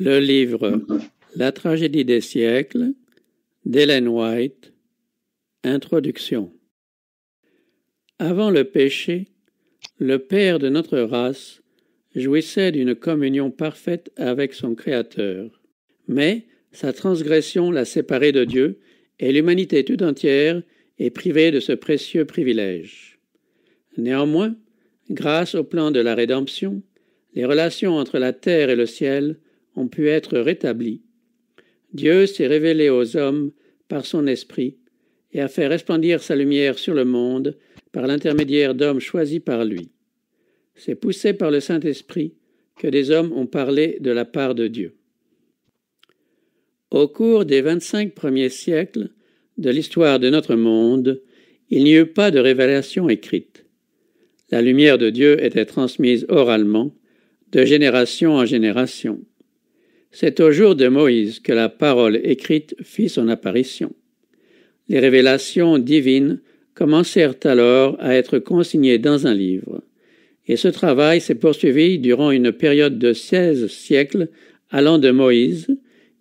le livre La tragédie des siècles d'Ellen White, Introduction. Avant le péché, le Père de notre race jouissait d'une communion parfaite avec son Créateur. Mais sa transgression l'a séparé de Dieu et l'humanité tout entière est privée de ce précieux privilège. Néanmoins, grâce au plan de la rédemption, les relations entre la terre et le ciel ont pu être rétablis. Dieu s'est révélé aux hommes par son esprit et a fait resplendir sa lumière sur le monde par l'intermédiaire d'hommes choisis par lui. C'est poussé par le Saint-Esprit que des hommes ont parlé de la part de Dieu. Au cours des 25 premiers siècles de l'histoire de notre monde, il n'y eut pas de révélation écrite. La lumière de Dieu était transmise oralement de génération en génération. C'est au jour de Moïse que la parole écrite fit son apparition. Les révélations divines commencèrent alors à être consignées dans un livre, et ce travail s'est poursuivi durant une période de seize siècles allant de Moïse,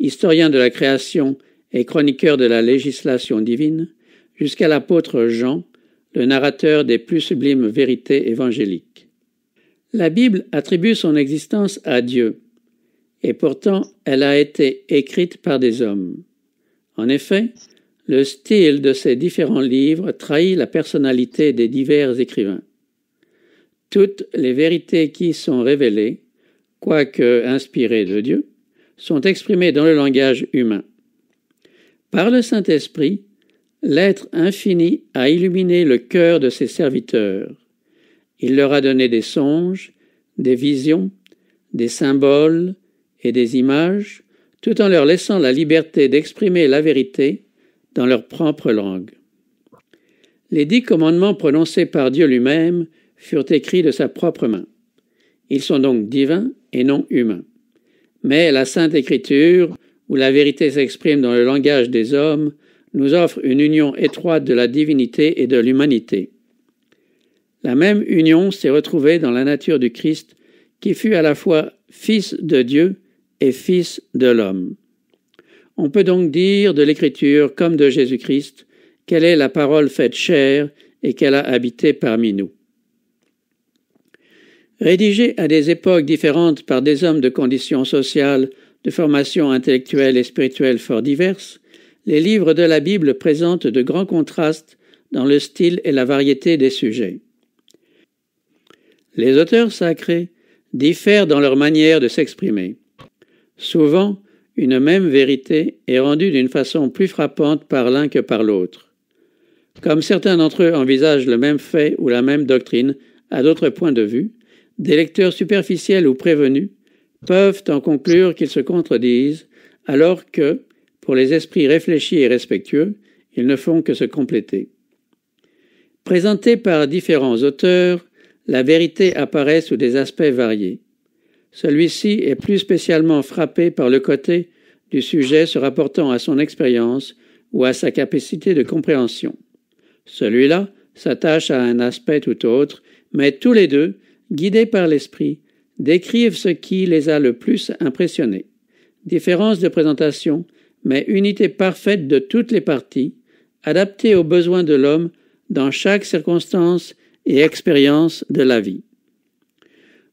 historien de la création et chroniqueur de la législation divine, jusqu'à l'apôtre Jean, le narrateur des plus sublimes vérités évangéliques. La Bible attribue son existence à Dieu, et pourtant elle a été écrite par des hommes. En effet, le style de ces différents livres trahit la personnalité des divers écrivains. Toutes les vérités qui sont révélées, quoique inspirées de Dieu, sont exprimées dans le langage humain. Par le Saint-Esprit, l'être infini a illuminé le cœur de ses serviteurs. Il leur a donné des songes, des visions, des symboles, et des images, tout en leur laissant la liberté d'exprimer la vérité dans leur propre langue. Les dix commandements prononcés par Dieu lui-même furent écrits de sa propre main. Ils sont donc divins et non humains. Mais la Sainte Écriture, où la vérité s'exprime dans le langage des hommes, nous offre une union étroite de la divinité et de l'humanité. La même union s'est retrouvée dans la nature du Christ, qui fut à la fois Fils de Dieu et Fils de l'homme. On peut donc dire de l'Écriture comme de Jésus-Christ qu'elle est la parole faite chair et qu'elle a habité parmi nous. Rédigée à des époques différentes par des hommes de conditions sociales, de formations intellectuelles et spirituelles fort diverses, les livres de la Bible présentent de grands contrastes dans le style et la variété des sujets. Les auteurs sacrés diffèrent dans leur manière de s'exprimer. Souvent, une même vérité est rendue d'une façon plus frappante par l'un que par l'autre. Comme certains d'entre eux envisagent le même fait ou la même doctrine à d'autres points de vue, des lecteurs superficiels ou prévenus peuvent en conclure qu'ils se contredisent, alors que, pour les esprits réfléchis et respectueux, ils ne font que se compléter. Présentée par différents auteurs, la vérité apparaît sous des aspects variés. Celui-ci est plus spécialement frappé par le côté du sujet se rapportant à son expérience ou à sa capacité de compréhension. Celui-là s'attache à un aspect tout autre, mais tous les deux, guidés par l'esprit, décrivent ce qui les a le plus impressionnés. Différence de présentation, mais unité parfaite de toutes les parties, adaptée aux besoins de l'homme dans chaque circonstance et expérience de la vie.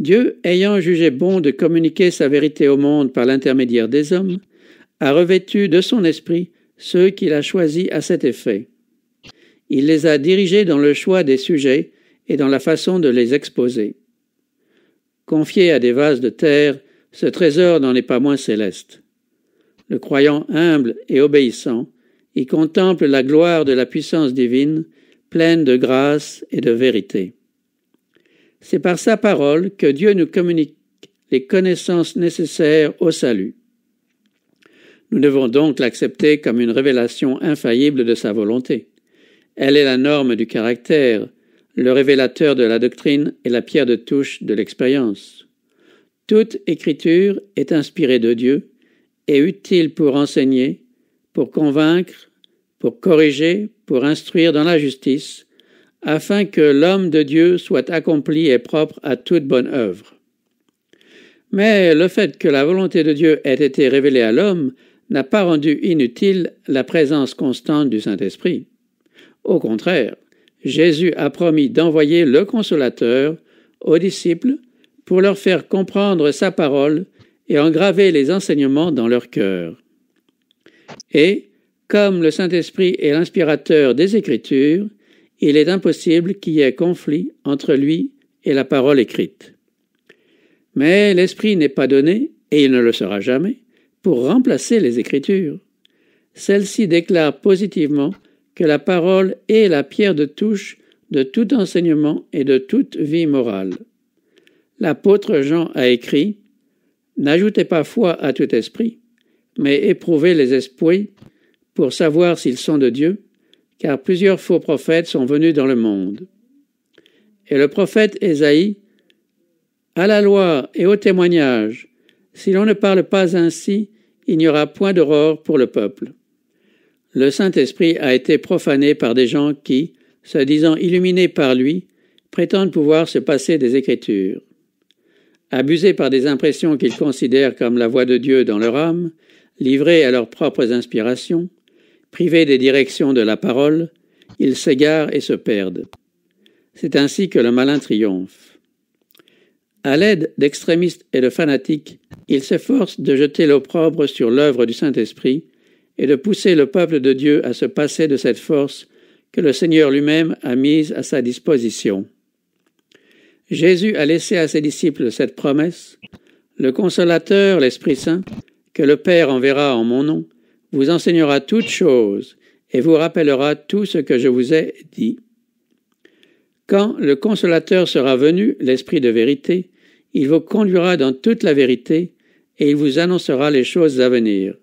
Dieu, ayant jugé bon de communiquer sa vérité au monde par l'intermédiaire des hommes, a revêtu de son esprit ceux qu'il a choisis à cet effet. Il les a dirigés dans le choix des sujets et dans la façon de les exposer. Confié à des vases de terre, ce trésor n'en est pas moins céleste. Le croyant humble et obéissant, y contemple la gloire de la puissance divine, pleine de grâce et de vérité. C'est par sa parole que Dieu nous communique les connaissances nécessaires au salut. Nous devons donc l'accepter comme une révélation infaillible de sa volonté. Elle est la norme du caractère, le révélateur de la doctrine et la pierre de touche de l'expérience. Toute écriture est inspirée de Dieu et utile pour enseigner, pour convaincre, pour corriger, pour instruire dans la justice, afin que l'homme de Dieu soit accompli et propre à toute bonne œuvre. Mais le fait que la volonté de Dieu ait été révélée à l'homme n'a pas rendu inutile la présence constante du Saint-Esprit. Au contraire, Jésus a promis d'envoyer le consolateur aux disciples pour leur faire comprendre sa parole et engraver les enseignements dans leur cœur. Et, comme le Saint-Esprit est l'inspirateur des Écritures, il est impossible qu'il y ait conflit entre lui et la parole écrite. Mais l'Esprit n'est pas donné, et il ne le sera jamais, pour remplacer les Écritures. Celle-ci déclare positivement que la parole est la pierre de touche de tout enseignement et de toute vie morale. L'apôtre Jean a écrit N'ajoutez pas foi à tout esprit, mais éprouvez les esprits pour savoir s'ils sont de Dieu, car plusieurs faux prophètes sont venus dans le monde. Et le prophète Ésaïe, à la loi et au témoignage, si l'on ne parle pas ainsi, il n'y aura point d'aurore pour le peuple. Le Saint-Esprit a été profané par des gens qui, se disant illuminés par lui, prétendent pouvoir se passer des Écritures. Abusés par des impressions qu'ils considèrent comme la voix de Dieu dans leur âme, livrés à leurs propres inspirations, Privés des directions de la parole, ils s'égarent et se perdent. C'est ainsi que le malin triomphe. À l'aide d'extrémistes et de fanatiques, il s'efforce de jeter l'opprobre sur l'œuvre du Saint-Esprit et de pousser le peuple de Dieu à se passer de cette force que le Seigneur lui-même a mise à sa disposition. Jésus a laissé à ses disciples cette promesse, le consolateur, l'Esprit Saint, que le Père enverra en mon nom, vous enseignera toutes choses et vous rappellera tout ce que je vous ai dit. Quand le consolateur sera venu, l'Esprit de vérité, il vous conduira dans toute la vérité et il vous annoncera les choses à venir.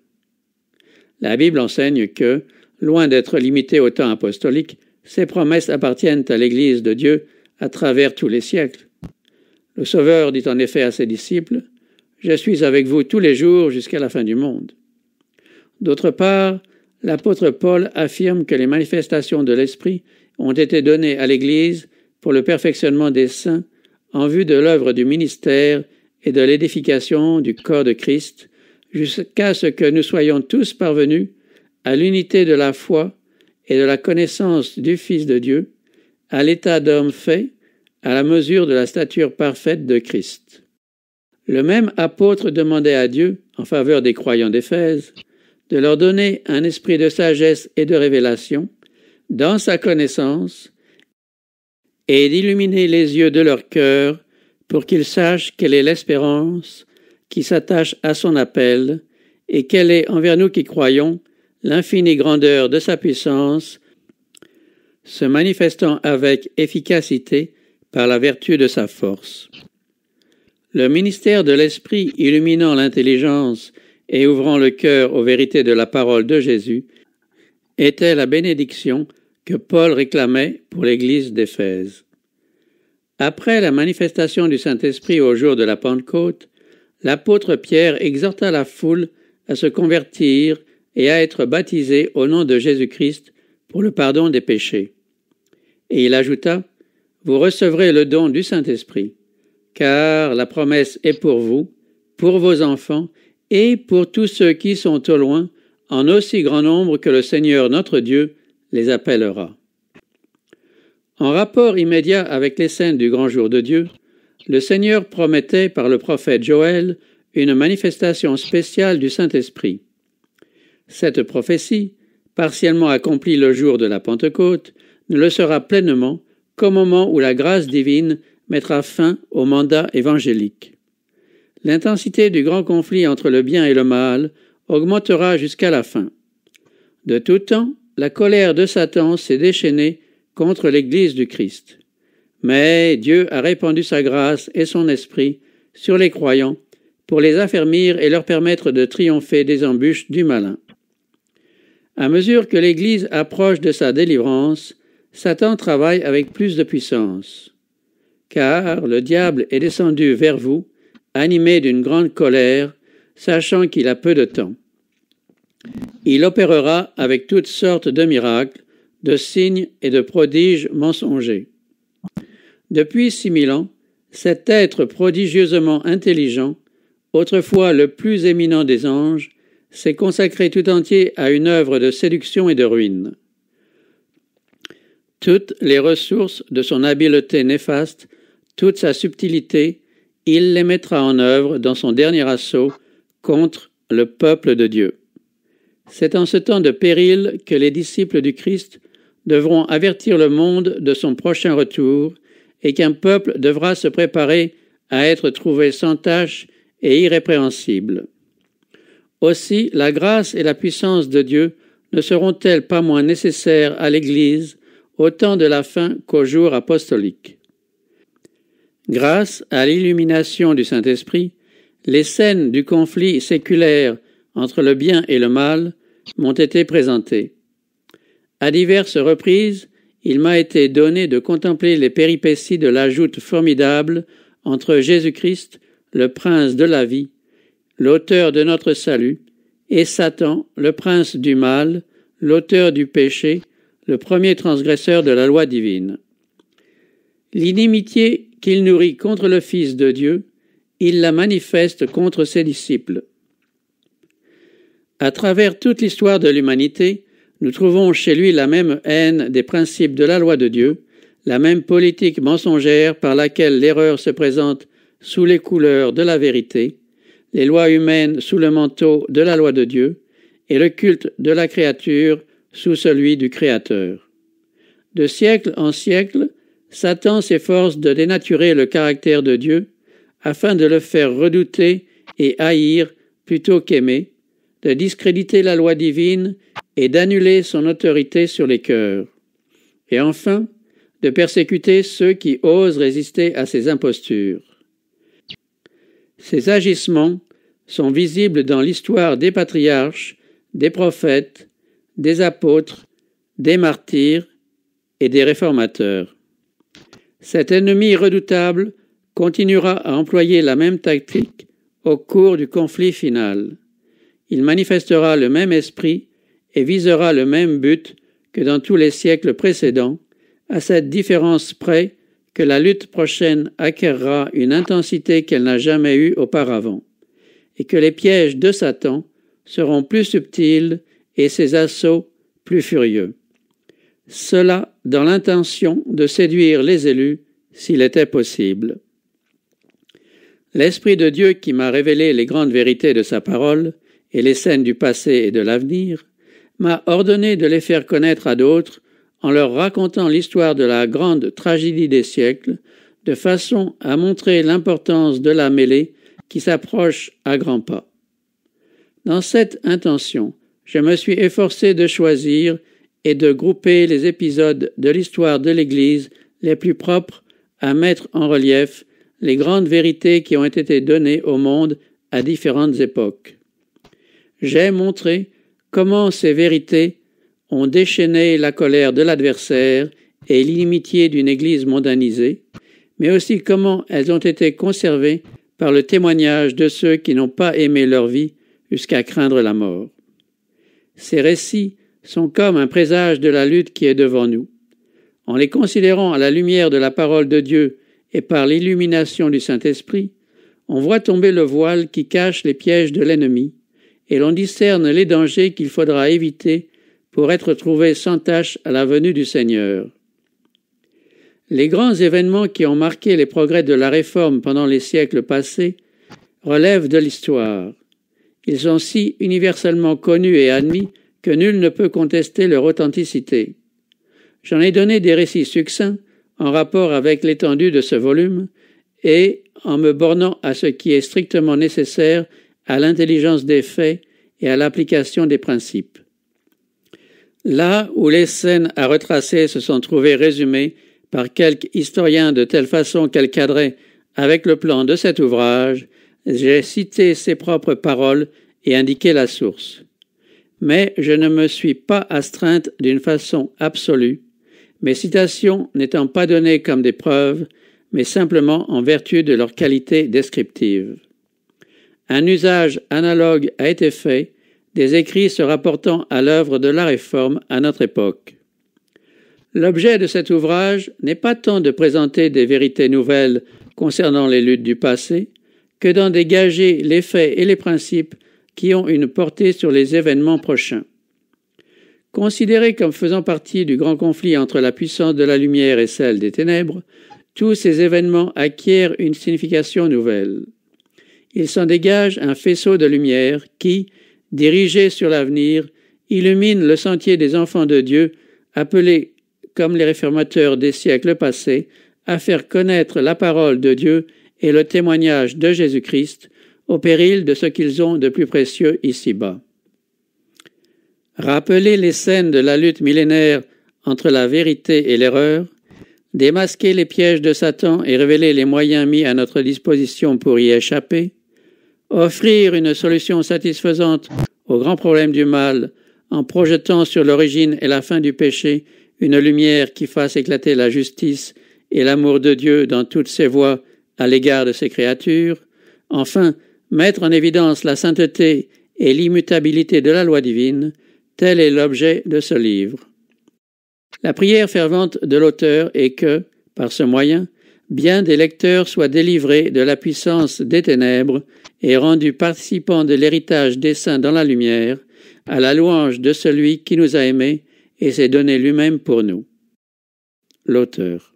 La Bible enseigne que, loin d'être limité au temps apostolique, ces promesses appartiennent à l'Église de Dieu à travers tous les siècles. Le Sauveur dit en effet à ses disciples, Je suis avec vous tous les jours jusqu'à la fin du monde. D'autre part, l'apôtre Paul affirme que les manifestations de l'Esprit ont été données à l'Église pour le perfectionnement des saints en vue de l'œuvre du ministère et de l'édification du corps de Christ, jusqu'à ce que nous soyons tous parvenus à l'unité de la foi et de la connaissance du Fils de Dieu, à l'état d'homme fait, à la mesure de la stature parfaite de Christ. Le même apôtre demandait à Dieu, en faveur des croyants d'Éphèse, de leur donner un esprit de sagesse et de révélation dans sa connaissance et d'illuminer les yeux de leur cœur pour qu'ils sachent quelle est l'espérance qui s'attache à son appel et quelle est envers nous qui croyons l'infinie grandeur de sa puissance, se manifestant avec efficacité par la vertu de sa force. Le ministère de l'Esprit illuminant l'intelligence et ouvrant le cœur aux vérités de la parole de Jésus, était la bénédiction que Paul réclamait pour l'Église d'Éphèse. Après la manifestation du Saint-Esprit au jour de la Pentecôte, l'apôtre Pierre exhorta la foule à se convertir et à être baptisé au nom de Jésus-Christ pour le pardon des péchés. Et il ajouta, Vous recevrez le don du Saint-Esprit, car la promesse est pour vous, pour vos enfants et pour tous ceux qui sont au loin, en aussi grand nombre que le Seigneur notre Dieu les appellera. En rapport immédiat avec les scènes du grand jour de Dieu, le Seigneur promettait par le prophète Joël une manifestation spéciale du Saint-Esprit. Cette prophétie, partiellement accomplie le jour de la Pentecôte, ne le sera pleinement qu'au moment où la grâce divine mettra fin au mandat évangélique. L'intensité du grand conflit entre le bien et le mal augmentera jusqu'à la fin. De tout temps, la colère de Satan s'est déchaînée contre l'Église du Christ. Mais Dieu a répandu sa grâce et son esprit sur les croyants pour les affermir et leur permettre de triompher des embûches du malin. À mesure que l'Église approche de sa délivrance, Satan travaille avec plus de puissance. Car le diable est descendu vers vous animé d'une grande colère, sachant qu'il a peu de temps. Il opérera avec toutes sortes de miracles, de signes et de prodiges mensongers. Depuis six mille ans, cet être prodigieusement intelligent, autrefois le plus éminent des anges, s'est consacré tout entier à une œuvre de séduction et de ruine. Toutes les ressources de son habileté néfaste, toute sa subtilité, il les mettra en œuvre dans son dernier assaut contre le peuple de Dieu. C'est en ce temps de péril que les disciples du Christ devront avertir le monde de son prochain retour et qu'un peuple devra se préparer à être trouvé sans tache et irrépréhensible. Aussi la grâce et la puissance de Dieu ne seront-elles pas moins nécessaires à l'Église au temps de la fin qu'au jour apostolique. Grâce à l'illumination du Saint-Esprit, les scènes du conflit séculaire entre le bien et le mal m'ont été présentées. À diverses reprises, il m'a été donné de contempler les péripéties de l'ajoute formidable entre Jésus-Christ, le prince de la vie, l'auteur de notre salut, et Satan, le prince du mal, l'auteur du péché, le premier transgresseur de la loi divine. L'inimitié qu'il nourrit contre le Fils de Dieu, il la manifeste contre ses disciples. À travers toute l'histoire de l'humanité, nous trouvons chez lui la même haine des principes de la loi de Dieu, la même politique mensongère par laquelle l'erreur se présente sous les couleurs de la vérité, les lois humaines sous le manteau de la loi de Dieu, et le culte de la créature sous celui du Créateur. De siècle en siècle, Satan s'efforce de dénaturer le caractère de Dieu afin de le faire redouter et haïr plutôt qu'aimer, de discréditer la loi divine et d'annuler son autorité sur les cœurs. Et enfin, de persécuter ceux qui osent résister à ses impostures. Ces agissements sont visibles dans l'histoire des patriarches, des prophètes, des apôtres, des martyrs et des réformateurs. Cet ennemi redoutable continuera à employer la même tactique au cours du conflit final. Il manifestera le même esprit et visera le même but que dans tous les siècles précédents, à cette différence près que la lutte prochaine acquérera une intensité qu'elle n'a jamais eue auparavant, et que les pièges de Satan seront plus subtils et ses assauts plus furieux cela dans l'intention de séduire les élus s'il était possible. L'Esprit de Dieu qui m'a révélé les grandes vérités de sa parole et les scènes du passé et de l'avenir, m'a ordonné de les faire connaître à d'autres en leur racontant l'histoire de la grande tragédie des siècles, de façon à montrer l'importance de la mêlée qui s'approche à grands pas. Dans cette intention, je me suis efforcé de choisir et de grouper les épisodes de l'histoire de l'Église les plus propres à mettre en relief les grandes vérités qui ont été données au monde à différentes époques. J'ai montré comment ces vérités ont déchaîné la colère de l'adversaire et l'inimitié d'une Église mondanisée, mais aussi comment elles ont été conservées par le témoignage de ceux qui n'ont pas aimé leur vie jusqu'à craindre la mort. Ces récits sont comme un présage de la lutte qui est devant nous. En les considérant à la lumière de la parole de Dieu et par l'illumination du Saint-Esprit, on voit tomber le voile qui cache les pièges de l'ennemi, et l'on discerne les dangers qu'il faudra éviter pour être trouvé sans tâche à la venue du Seigneur. Les grands événements qui ont marqué les progrès de la Réforme pendant les siècles passés relèvent de l'histoire. Ils sont si universellement connus et admis que nul ne peut contester leur authenticité. J'en ai donné des récits succincts en rapport avec l'étendue de ce volume et en me bornant à ce qui est strictement nécessaire à l'intelligence des faits et à l'application des principes. Là où les scènes à retracer se sont trouvées résumées par quelque historien de telle façon qu'elles cadraient avec le plan de cet ouvrage, j'ai cité ses propres paroles et indiqué la source mais je ne me suis pas astreinte d'une façon absolue, mes citations n'étant pas données comme des preuves, mais simplement en vertu de leur qualité descriptive. Un usage analogue a été fait des écrits se rapportant à l'œuvre de la Réforme à notre époque. L'objet de cet ouvrage n'est pas tant de présenter des vérités nouvelles concernant les luttes du passé, que d'en dégager les faits et les principes qui ont une portée sur les événements prochains. Considérés comme faisant partie du grand conflit entre la puissance de la lumière et celle des ténèbres, tous ces événements acquièrent une signification nouvelle. Il s'en dégage un faisceau de lumière qui, dirigé sur l'avenir, illumine le sentier des enfants de Dieu, appelés, comme les réformateurs des siècles passés, à faire connaître la parole de Dieu et le témoignage de Jésus-Christ au péril de ce qu'ils ont de plus précieux ici-bas. Rappeler les scènes de la lutte millénaire entre la vérité et l'erreur, démasquer les pièges de Satan et révéler les moyens mis à notre disposition pour y échapper, offrir une solution satisfaisante au grand problème du mal en projetant sur l'origine et la fin du péché une lumière qui fasse éclater la justice et l'amour de Dieu dans toutes ses voies à l'égard de ses créatures, enfin mettre en évidence la sainteté et l'immutabilité de la loi divine, tel est l'objet de ce livre. La prière fervente de l'auteur est que, par ce moyen, bien des lecteurs soient délivrés de la puissance des ténèbres et rendus participants de l'héritage des saints dans la lumière, à la louange de celui qui nous a aimés et s'est donné lui-même pour nous. L'auteur.